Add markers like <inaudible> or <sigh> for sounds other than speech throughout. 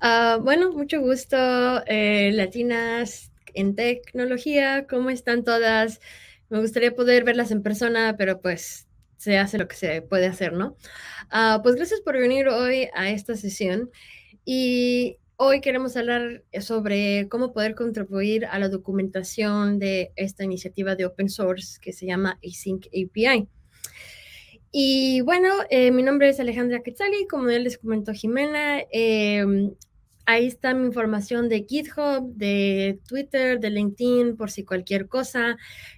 Ah, bueno, mucho gusto, eh, latinas en tecnología, ¿cómo están todas? Me gustaría poder verlas en persona, pero pues se hace lo que se puede hacer, ¿no? Ah, pues gracias por venir hoy a esta sesión y hoy queremos hablar sobre cómo poder contribuir a la documentación de esta iniciativa de open source que se llama async API. Y bueno, eh, mi nombre es Alejandra y como ya les comentó Jimena, em, Ahí está mi información de GitHub, de Twitter, de LinkedIn, por si cualquier cosa.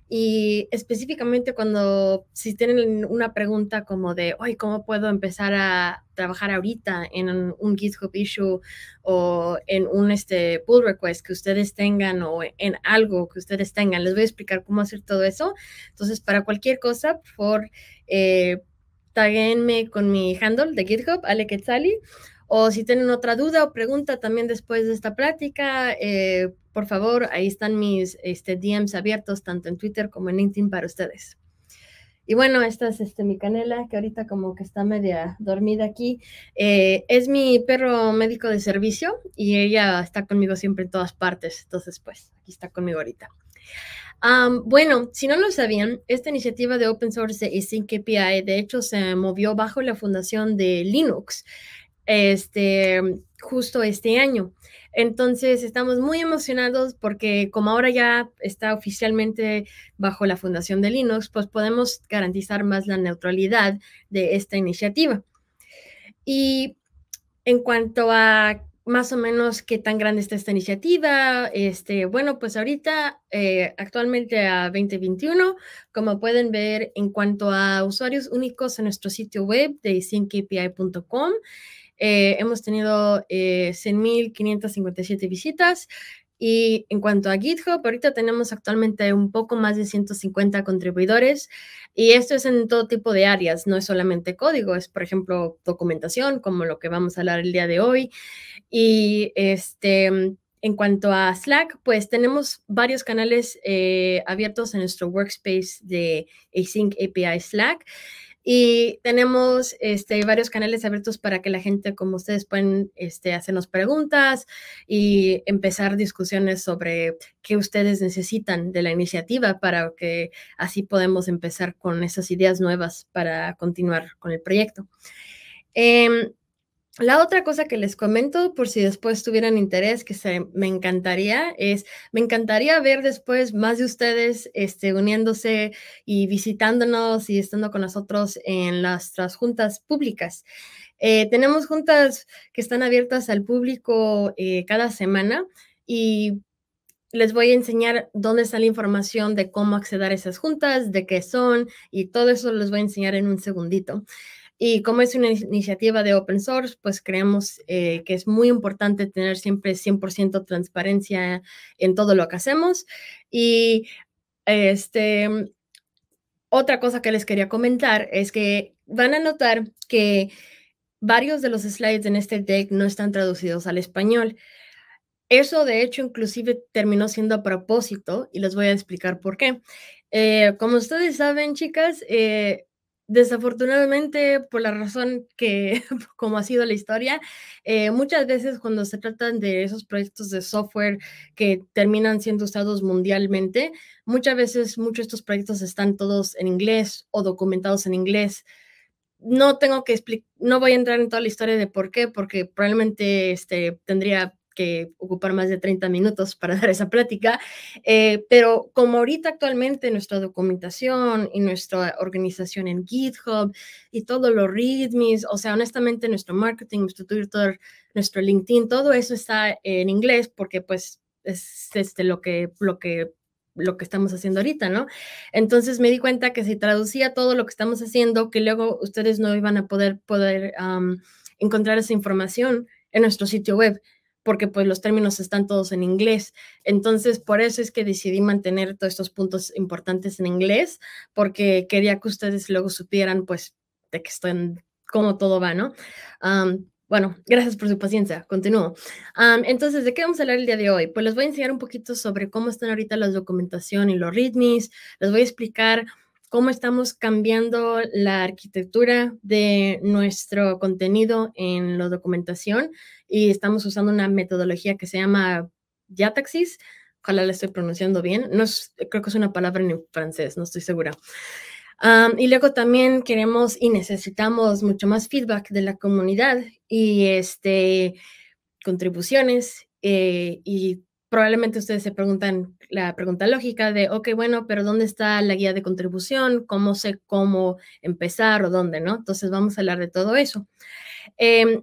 Y específicamente cuando, si tienen una pregunta como de, hoy, ¿cómo puedo empezar a trabajar ahorita en un, GitHub issue o en un este, pull request que ustedes tengan o en algo que ustedes tengan? Les voy a explicar cómo hacer todo eso. Entonces, para cualquier cosa, por favor, eh, taguenme con mi handle de GitHub, Ale Quetzali, o si tienen otra duda o pregunta también después de esta práctica, eh, por favor, ahí están mis este, DMs abiertos, tanto en Twitter como en LinkedIn para ustedes. Y bueno, esta es este, mi canela, que ahorita como que está media dormida aquí. Eh, es mi perro médico de servicio y ella está conmigo siempre en todas partes. Entonces, pues, aquí está conmigo ahorita. bueno, si no lo sabían, esta iniciativa de open source y sync API de hecho se movió bajo la fundación de Linux este, justo este año. Entonces estamos muy emocionados porque como ahora ya está oficialmente bajo la fundación de Linux, pues podemos garantizar más la neutralidad de esta iniciativa. Y en cuanto a más o menos qué tan grande está esta iniciativa. Este, bueno, pues ahorita, eh, actualmente a 2021, como pueden ver, en cuanto a usuarios únicos en nuestro sitio web de zincapi.com eh, hemos tenido eh, 100.557 visitas. Y en cuanto a GitHub, ahorita tenemos actualmente un poco más de 150 contribuidores y esto es en todo tipo de áreas, no es solamente código, es por ejemplo documentación, como lo que vamos a hablar el día de hoy. Y este, en cuanto a Slack, pues tenemos varios canales eh, abiertos en nuestro workspace de Async API Slack y tenemos este, varios canales abiertos para que la gente como ustedes puedan este, hacernos preguntas y empezar discusiones sobre qué ustedes necesitan de la iniciativa para que así podemos empezar con esas ideas nuevas para continuar con el proyecto. Em, la otra cosa que les comento, por si después tuvieran interés, que me encantaría, es, me encantaría ver después más de ustedes este, uniéndose y visitándonos y estando con nosotros en las, juntas públicas. Eh, tenemos juntas que están abiertas al público eh, cada semana y les voy a enseñar dónde está la información de cómo acceder a esas juntas, de qué son y todo eso les voy a enseñar en un segundito. Y como es una iniciativa de open source, pues creemos eh, que es muy importante tener siempre 100% transparencia en todo lo que hacemos. Y este, otra cosa que les quería comentar es que van a notar que varios de los slides en este deck no están traducidos al español. Eso, de hecho, inclusive terminó siendo a propósito y les voy a explicar por qué. Eh, como ustedes saben, chicas, eh, Desafortunadamente, por la razón que, <laughs> como ha sido la historia, eh, muchas veces cuando se tratan de esos proyectos de software que terminan siendo usados mundialmente, muchas veces muchos de estos proyectos están todos en inglés o documentados en inglés. No tengo que explicar, no voy a entrar en toda la historia de por qué, porque probablemente este, tendría que ocupar más de 30 minutos para <laughs> dar esa plática, eh, pero como ahorita actualmente nuestra documentación y nuestra organización en GitHub y todos los readmes, o sea, honestamente nuestro marketing, nuestro Twitter, nuestro LinkedIn, todo eso está en inglés porque pues es este, lo, que, lo que lo que estamos haciendo ahorita, ¿no? Entonces me di cuenta que si traducía todo lo que estamos haciendo, que luego ustedes no iban a poder, poder encontrar esa información en nuestro sitio web porque pues los términos están todos en inglés. Entonces, por eso es que decidí mantener todos estos puntos importantes en inglés, porque quería que ustedes luego supieran pues de que estoy cómo todo va, ¿no? bueno, gracias por su paciencia. Continúo. entonces, ¿de qué vamos a hablar el día de hoy? Pues les voy a enseñar un poquito sobre cómo están ahorita las documentaciones y los readmes. Les voy a explicar cómo estamos cambiando la arquitectura de nuestro contenido en la documentación y estamos usando una metodología que se llama Yataxis. Ojalá la estoy pronunciando bien. No creo que es una palabra en francés, no estoy segura. y luego también queremos y necesitamos mucho más feedback de la comunidad y este, contribuciones eh, y probablemente ustedes se preguntan la pregunta lógica de, ok, bueno, pero ¿dónde está la guía de contribución? ¿Cómo sé cómo empezar o dónde, no? Entonces vamos a hablar de todo eso. Em,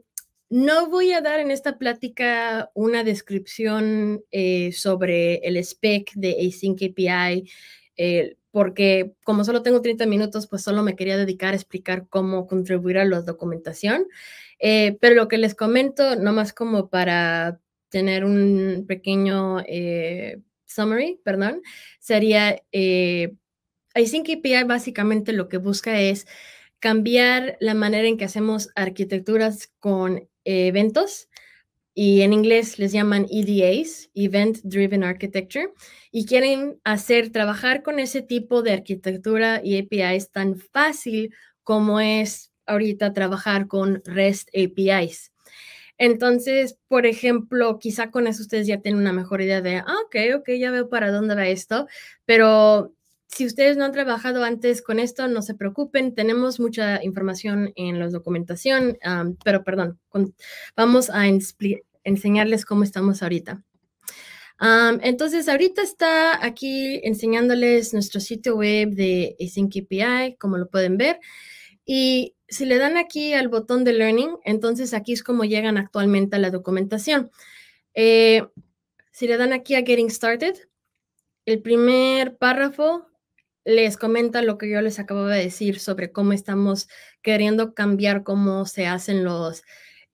no voy a dar en esta plática una descripción eh, sobre el spec de async API, eh, porque como solo tengo 30 minutos, pues solo me quería dedicar a explicar cómo contribuir a la documentación. Eh, pero lo que les comento, nomás como para tener un pequeño eh, summary, perdón, sería, eh, I think API básicamente lo que busca es cambiar la manera en que hacemos arquitecturas con eh, eventos y en inglés les llaman EDAs, Event Driven Architecture, y quieren hacer trabajar con ese tipo de arquitectura y APIs tan fácil como es ahorita trabajar con REST APIs. Entonces, por ejemplo, quizá con eso ustedes ya tienen una mejor idea de, ah, ok, ok, ya veo para dónde va esto, pero si ustedes no han trabajado antes con esto, no se preocupen, tenemos mucha información en la documentación, pero perdón, vamos a enseñarles cómo estamos ahorita. entonces, ahorita está aquí enseñándoles nuestro sitio web de Async API, como lo pueden ver. Y si le dan aquí al botón de Learning, entonces aquí es como llegan actualmente a la documentación. Eh, si le dan aquí a Getting Started, el primer párrafo les comenta lo que yo les acabo de decir sobre cómo estamos queriendo cambiar cómo se hacen los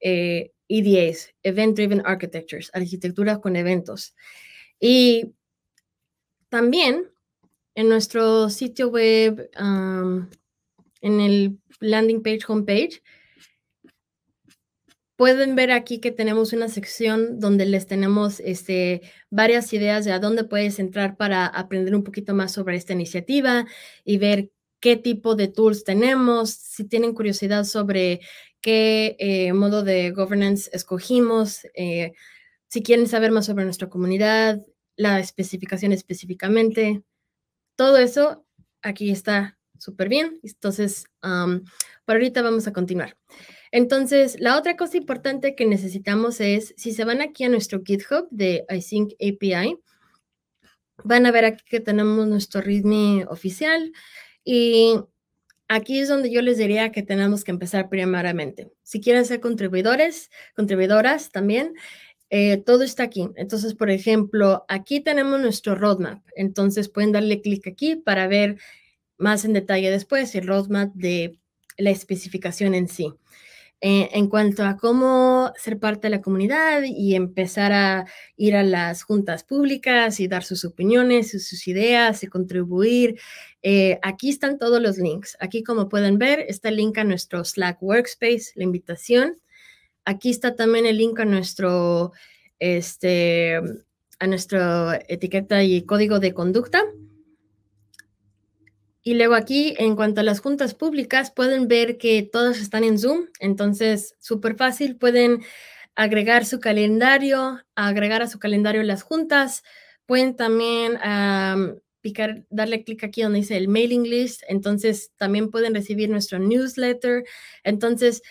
EDAs, eh, e Event Driven Architectures, arquitecturas con eventos. Y también en nuestro sitio web, um, en el landing page, homepage, pueden ver aquí que tenemos una sección donde les tenemos este, varias ideas de a dónde puedes entrar para aprender un poquito más sobre esta iniciativa y ver qué tipo de tools tenemos, si tienen curiosidad sobre qué eh, modo de governance escogimos, eh, si quieren saber más sobre nuestra comunidad, la especificación específicamente, todo eso aquí está súper bien. Entonces, por ahorita vamos a continuar. Entonces, la otra cosa importante que necesitamos es, si se van aquí a nuestro GitHub de iSync API, van a ver aquí que tenemos nuestro README oficial y aquí es donde yo les diría que tenemos que empezar primariamente. Si quieren ser contribuidores, contribuidoras también, eh, todo está aquí. Entonces, por ejemplo, aquí tenemos nuestro roadmap. Entonces, pueden darle clic aquí para ver más en detalle después el roadmap de la especificación en sí. Eh, en cuanto a cómo ser parte de la comunidad y empezar a ir a las juntas públicas y dar sus opiniones, sus, ideas y contribuir, eh, aquí están todos los links. Aquí, como pueden ver, está el link a nuestro Slack Workspace, la invitación. Aquí está también el link a nuestro, este, a nuestra etiqueta y código de conducta. Y luego aquí, en cuanto a las juntas públicas, pueden ver que todos están en Zoom, entonces súper fácil, pueden agregar su calendario, agregar a su calendario las juntas, pueden también picar, darle clic aquí donde dice el mailing list, entonces también pueden recibir nuestro newsletter, entonces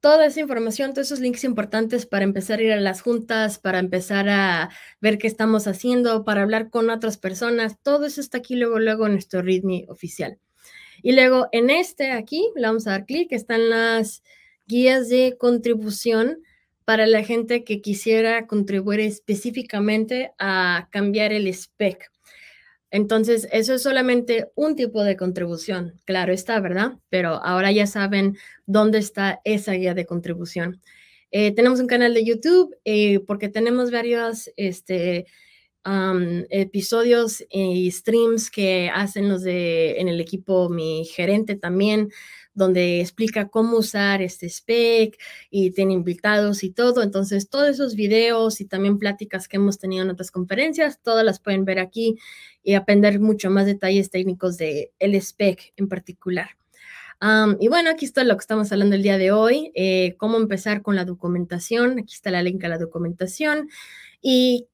toda esa información, todos esos links importantes para empezar a ir a las juntas, para empezar a ver qué estamos haciendo, para hablar con otras personas, todo eso está aquí luego, luego en nuestro README oficial. Y luego en este aquí, le vamos a dar clic, están las guías de contribución para la gente que quisiera contribuir específicamente a cambiar el spec. Entonces, eso es solamente un tipo de contribución, claro está, ¿verdad? Pero ahora ya saben dónde está esa guía de contribución. Eh, tenemos un canal de YouTube eh, porque tenemos varios este, episodios eh, y streams que hacen los de en el equipo, mi gerente también donde explica cómo usar este spec y tiene invitados y todo. Entonces, todos esos videos y también pláticas que hemos tenido en otras conferencias, todas las pueden ver aquí y aprender mucho más detalles técnicos de el spec en particular. y bueno, aquí está lo que estamos hablando el día de hoy, eh, cómo empezar con la documentación. Aquí está la link a la documentación. Y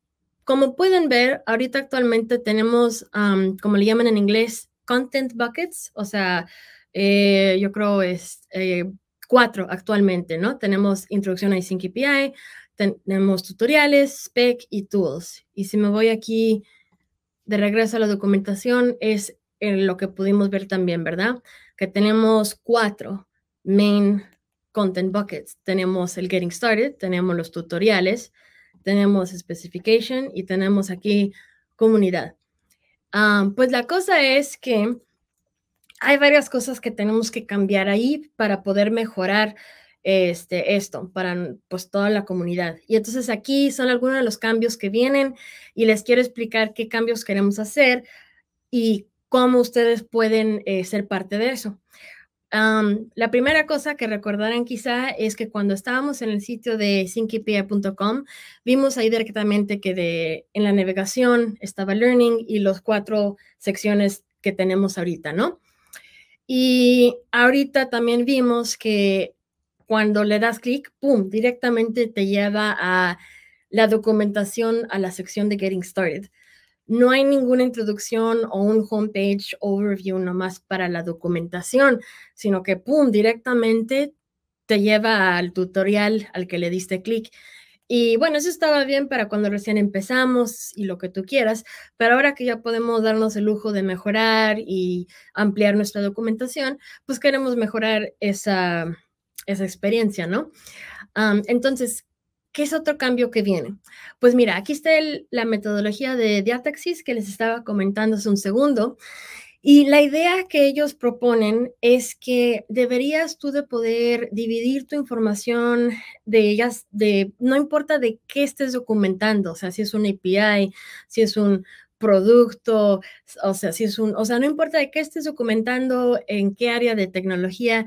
como pueden ver, ahorita actualmente tenemos, como le llaman en inglés, content buckets, o sea, eh, yo creo, es, eh, cuatro actualmente, ¿no? Tenemos introducción a Async API, tenemos tutoriales, spec y tools. Y si me voy aquí de regreso a la documentación, es lo que pudimos ver también, ¿verdad? Que tenemos cuatro main content buckets. Tenemos el getting started, tenemos los tutoriales, tenemos specification y tenemos aquí comunidad. Ah, pues la cosa es que hay varias cosas que tenemos que cambiar ahí para poder mejorar este, esto para pues, toda la comunidad. Y entonces aquí son algunos de los cambios que vienen y les quiero explicar qué cambios queremos hacer y cómo ustedes pueden eh, ser parte de eso. la primera cosa que recordarán quizá es que cuando estábamos en el sitio de sinkipia.com vimos ahí directamente que de, en la navegación estaba learning y los cuatro secciones que tenemos ahorita, ¿no? Y ahorita también vimos que cuando le das clic, ¡pum!, directamente te lleva a la documentación a la sección de Getting Started. No hay ninguna introducción o un homepage overview nomás para la documentación, sino que, ¡pum!, directamente te lleva al tutorial al que le diste clic. Y bueno, eso estaba bien para cuando recién empezamos y lo que tú quieras, pero ahora que ya podemos darnos el lujo de mejorar y ampliar nuestra documentación, pues queremos mejorar esa, esa experiencia, ¿no? entonces, ¿qué es otro cambio que viene? Pues mira, aquí está la metodología de diataxis que les estaba comentando hace un segundo. Y la idea que ellos proponen es que deberías tú de poder dividir tu información de ellas, de no importa de qué estés documentando, o sea, si es un API, si es un producto, o sea, si es un, o sea, no importa de qué estés documentando, en qué área de tecnología,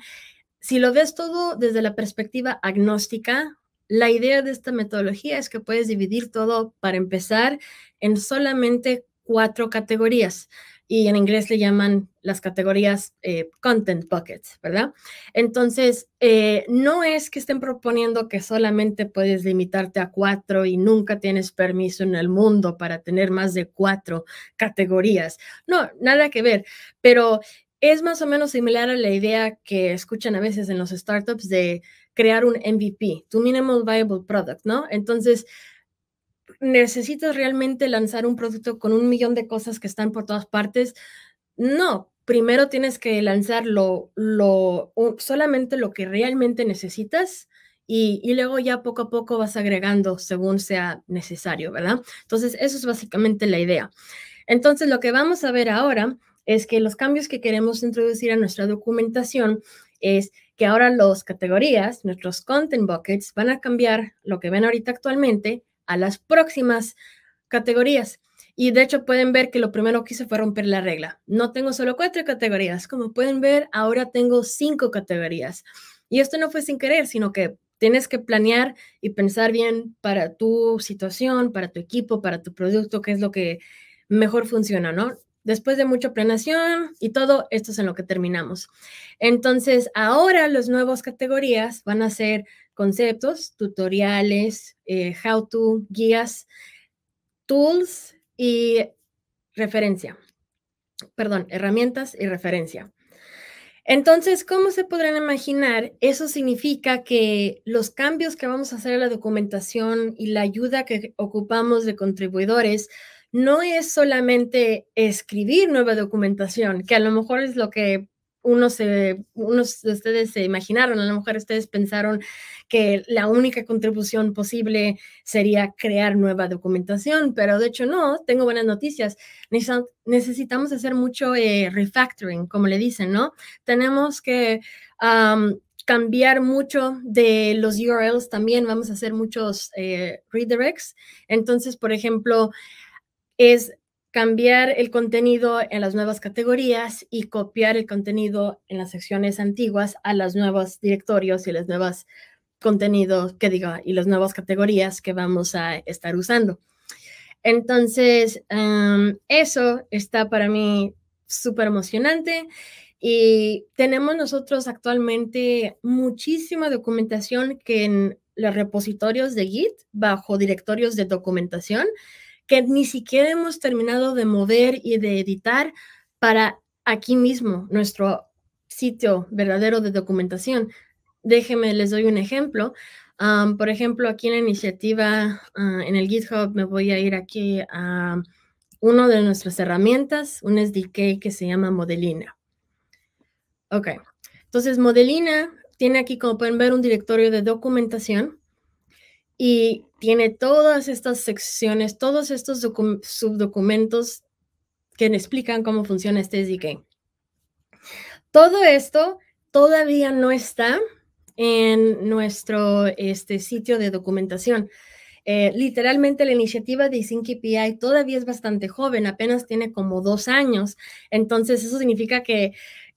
si lo ves todo desde la perspectiva agnóstica, la idea de esta metodología es que puedes dividir todo para empezar en solamente cuatro categorías y en inglés le llaman las categorías eh, content buckets, ¿verdad? Entonces, eh, no es que estén proponiendo que solamente puedes limitarte a cuatro y nunca tienes permiso en el mundo para tener más de cuatro categorías. No, nada que ver, pero es más o menos similar a la idea que escuchan a veces en los startups de crear un MVP, tu Minimal Viable Product, ¿no? Entonces, necesitas realmente lanzar un producto con un millón de cosas que están por todas partes. No, primero tienes que lanzar lo, solamente lo que realmente necesitas y, y, luego ya poco a poco vas agregando según sea necesario, ¿verdad? Entonces, eso es básicamente la idea. Entonces, lo que vamos a ver ahora es que los cambios que queremos introducir a nuestra documentación es que ahora los categorías, nuestros content buckets, van a cambiar lo que ven ahorita actualmente a las próximas categorías. Y de hecho pueden ver que lo primero que hice fue romper la regla. No tengo solo cuatro categorías. Como pueden ver, ahora tengo cinco categorías. Y esto no fue sin querer, sino que tienes que planear y pensar bien para tu situación, para tu equipo, para tu producto, qué es lo que mejor funciona, ¿no? Después de mucha planeación y todo, esto es en lo que terminamos. Entonces, ahora las nuevas categorías van a ser conceptos, tutoriales, eh, how-to, guías, tools y referencia. Perdón, herramientas y referencia. Entonces, ¿cómo se podrán imaginar? Eso significa que los cambios que vamos a hacer a la documentación y la ayuda que ocupamos de contribuidores no es solamente escribir nueva documentación, que a lo mejor es lo que unos, de ustedes se imaginaron, a lo mejor ustedes pensaron que la única contribución posible sería crear nueva documentación, pero de hecho no, tengo buenas noticias. Necesitamos hacer mucho eh, refactoring, como le dicen, ¿no? Tenemos que cambiar mucho de los URLs también, vamos a hacer muchos eh, redirects. Entonces, por ejemplo, es cambiar el contenido en las nuevas categorías y copiar el contenido en las secciones antiguas a los nuevos directorios y los nuevos contenidos, que digo, y las nuevas categorías que vamos a estar usando. Entonces, eso está para mí súper emocionante y tenemos nosotros actualmente muchísima documentación que en los repositorios de Git, bajo directorios de documentación, que ni siquiera hemos terminado de mover y de editar para aquí mismo, nuestro sitio verdadero de documentación. Déjenme, les doy un ejemplo. por ejemplo, aquí en la iniciativa, ah, en el GitHub, me voy a ir aquí a una de nuestras herramientas, un SDK que se llama Modelina. Ok, entonces Modelina tiene aquí, como pueden ver, un directorio de documentación y tiene todas estas secciones, todos estos subdocumentos que explican cómo funciona este SDK. Todo esto todavía no está en nuestro este, sitio de documentación. Eh, literalmente la iniciativa de Sync todavía es bastante joven, apenas tiene como dos años. Entonces, eso significa que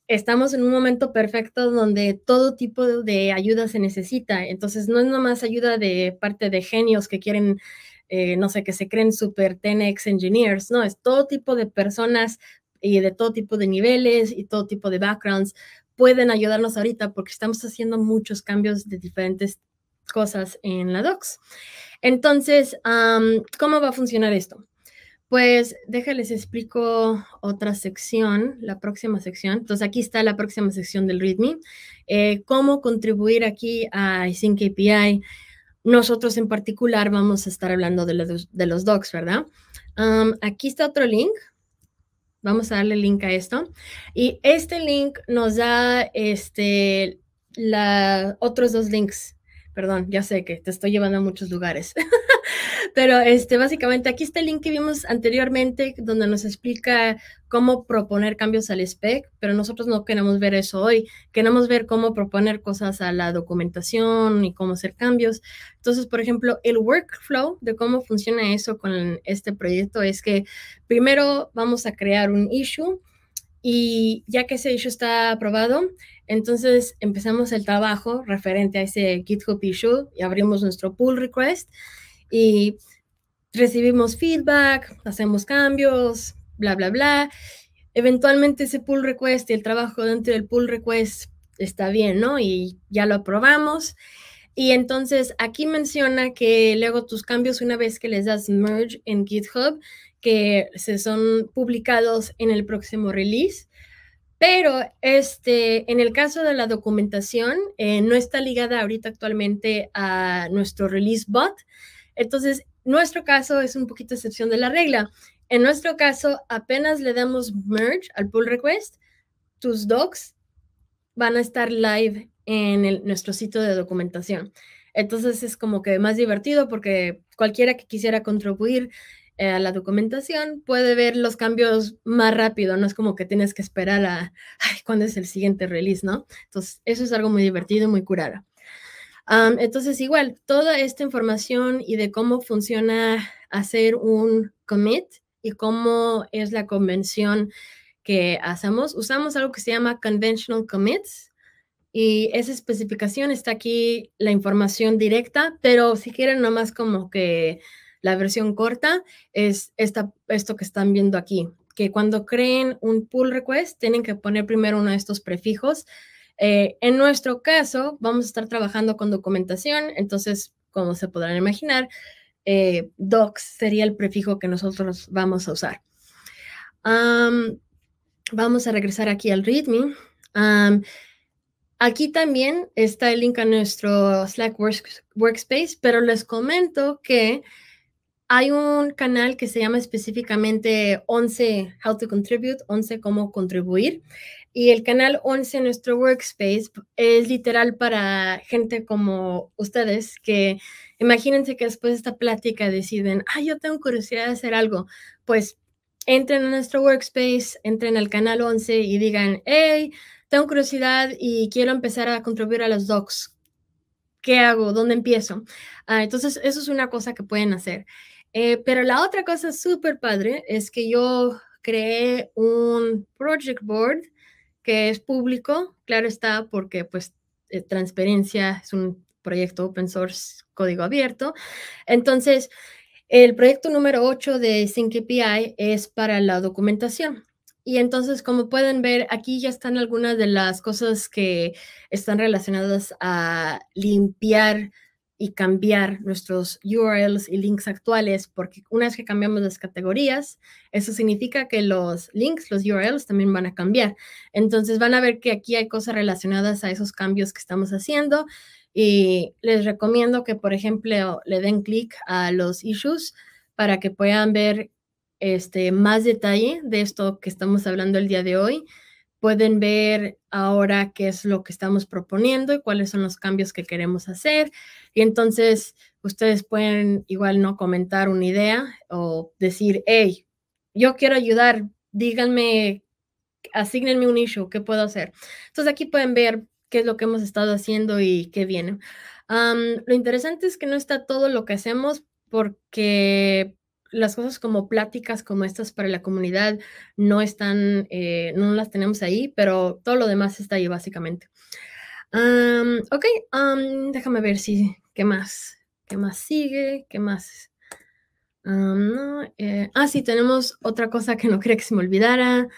estamos en un momento perfecto donde todo tipo de ayuda se necesita. Entonces, no es nomás ayuda de parte de genios que quieren, eh, no sé, que se creen super 10 engineers, no, es todo tipo de personas y de todo tipo de niveles y todo tipo de backgrounds pueden ayudarnos ahorita porque estamos haciendo muchos cambios de diferentes cosas en la docs. Entonces, ¿cómo va a funcionar esto? Pues déjales explico otra sección, la próxima sección. Entonces aquí está la próxima sección del README. Eh, ¿Cómo contribuir aquí a think API? Nosotros en particular vamos a estar hablando de los, de los docs, ¿verdad? aquí está otro link. Vamos a darle link a esto. Y este link nos da este, la, otros dos links. Perdón, ya sé que te estoy llevando a muchos lugares. <laughs> Pero este, básicamente aquí está el link que vimos anteriormente donde nos explica cómo proponer cambios al spec, pero nosotros no queremos ver eso hoy. Queremos ver cómo proponer cosas a la documentación y cómo hacer cambios. Entonces, por ejemplo, el workflow de cómo funciona eso con este proyecto es que primero vamos a crear un issue y ya que ese issue está aprobado, entonces empezamos el trabajo referente a ese GitHub issue y abrimos nuestro pull request y recibimos feedback, hacemos cambios, bla, bla, bla. Eventualmente ese pull request y el trabajo dentro del pull request está bien, ¿no? Y ya lo aprobamos. Y entonces aquí menciona que luego tus cambios una vez que les das merge en GitHub, que se son publicados en el próximo release. Pero este, en el caso de la documentación, eh, no está ligada ahorita actualmente a nuestro release bot, entonces, nuestro caso es un poquito excepción de la regla. En nuestro caso, apenas le damos merge al pull request, tus docs van a estar live en nuestro sitio de documentación. Entonces es como que más divertido porque cualquiera que quisiera contribuir eh, a la documentación puede ver los cambios más rápido, no es como que tienes que esperar a, ¿cuándo es el siguiente release, no? Entonces eso es algo muy divertido, muy curado entonces, igual, toda esta información y de cómo funciona hacer un commit y cómo es la convención que hacemos, usamos algo que se llama conventional commits. Y esa especificación está aquí, la información directa, pero si quieren nomás como que la versión corta es esta, esto que están viendo aquí, que cuando creen un pull request tienen que poner primero uno de estos prefijos eh, en nuestro caso, vamos a estar trabajando con documentación, entonces, como se podrán imaginar, eh, docs sería el prefijo que nosotros vamos a usar. vamos a regresar aquí al README. aquí también está el link a nuestro Slack Workspace, pero les comento que hay un canal que se llama específicamente 11 How to Contribute, 11 Cómo Contribuir. Y el canal 11, nuestro workspace, es literal para gente como ustedes que imagínense que después de esta plática deciden, ah, yo tengo curiosidad de hacer algo. Pues entren a nuestro workspace, entren al canal 11 y digan, hey, tengo curiosidad y quiero empezar a contribuir a los docs. ¿Qué hago? ¿Dónde empiezo? Ah, entonces, eso es una cosa que pueden hacer. Eh, pero la otra cosa súper padre es que yo creé un project board que es público, claro está, porque pues eh, transparencia es un proyecto open source, código abierto. Entonces, el proyecto número 8 de SyncAPI es para la documentación. Y entonces, como pueden ver, aquí ya están algunas de las cosas que están relacionadas a limpiar y cambiar nuestros URLs y links actuales, porque una vez que cambiamos las categorías, eso significa que los links, los URLs también van a cambiar. Entonces van a ver que aquí hay cosas relacionadas a esos cambios que estamos haciendo y les recomiendo que, por ejemplo, le den clic a los issues para que puedan ver este, más detalle de esto que estamos hablando el día de hoy pueden ver ahora qué es lo que estamos proponiendo y cuáles son los cambios que queremos hacer. Y entonces ustedes pueden igual no comentar una idea o decir, hey, yo quiero ayudar, díganme, asignenme un issue, ¿qué puedo hacer? Entonces aquí pueden ver qué es lo que hemos estado haciendo y qué viene. lo interesante es que no está todo lo que hacemos porque las cosas como pláticas como estas para la comunidad no están, eh, no las tenemos ahí, pero todo lo demás está ahí básicamente. ok, déjame ver si, ¿qué más? ¿Qué más sigue? ¿Qué más? Eh, ah, sí, tenemos otra cosa que no quería que se me olvidara.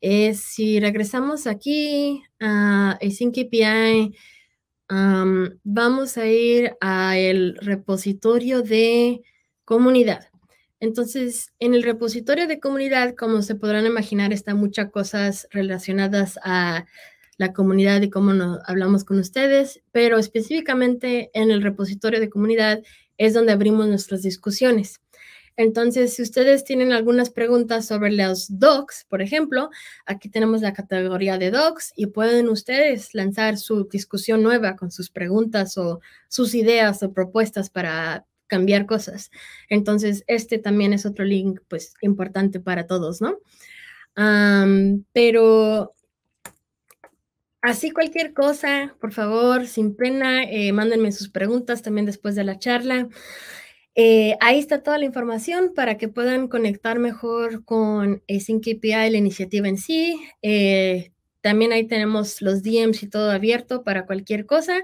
es si regresamos aquí a Async API, vamos a ir al repositorio de comunidad. Entonces, en el repositorio de comunidad, como se podrán imaginar, están muchas cosas relacionadas a la comunidad y cómo nos hablamos con ustedes, pero específicamente en el repositorio de comunidad es donde abrimos nuestras discusiones. Entonces, si ustedes tienen algunas preguntas sobre los docs, por ejemplo, aquí tenemos la categoría de docs y pueden ustedes lanzar su discusión nueva con sus preguntas o sus ideas o propuestas para cambiar cosas. Entonces, este también es otro link, pues, importante para todos, ¿no? pero Así cualquier cosa, por favor, sin pena, eh, mándenme sus preguntas también después de la charla. Eh, ahí está toda la información para que puedan conectar mejor con Sync eh, SyncKPI, la iniciativa en sí. también ahí tenemos los DMs y todo abierto para cualquier cosa.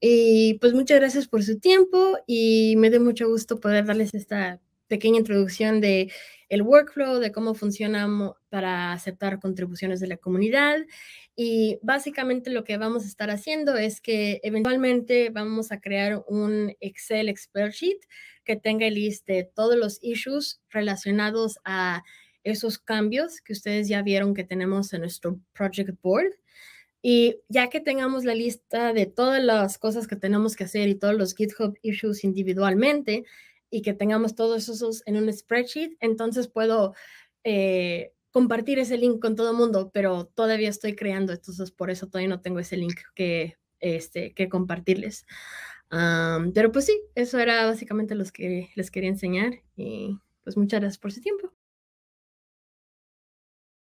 Y pues muchas gracias por su tiempo y me da mucho gusto poder darles esta pequeña introducción de el workflow, de cómo funcionamos para aceptar contribuciones de la comunidad. Y básicamente lo que vamos a estar haciendo es que eventualmente vamos a crear un Excel Expert Sheet que tenga el list de todos los issues relacionados a esos cambios que ustedes ya vieron que tenemos en nuestro Project Board. Y ya que tengamos la lista de todas las cosas que tenemos que hacer y todos los GitHub issues individualmente y que tengamos todos esos en un spreadsheet, entonces puedo eh, compartir ese link con todo el mundo, pero todavía estoy creando, entonces por eso todavía no tengo ese link que, este, compartirles. pero pues sí, eso era básicamente lo que les quería enseñar y pues muchas gracias por su tiempo.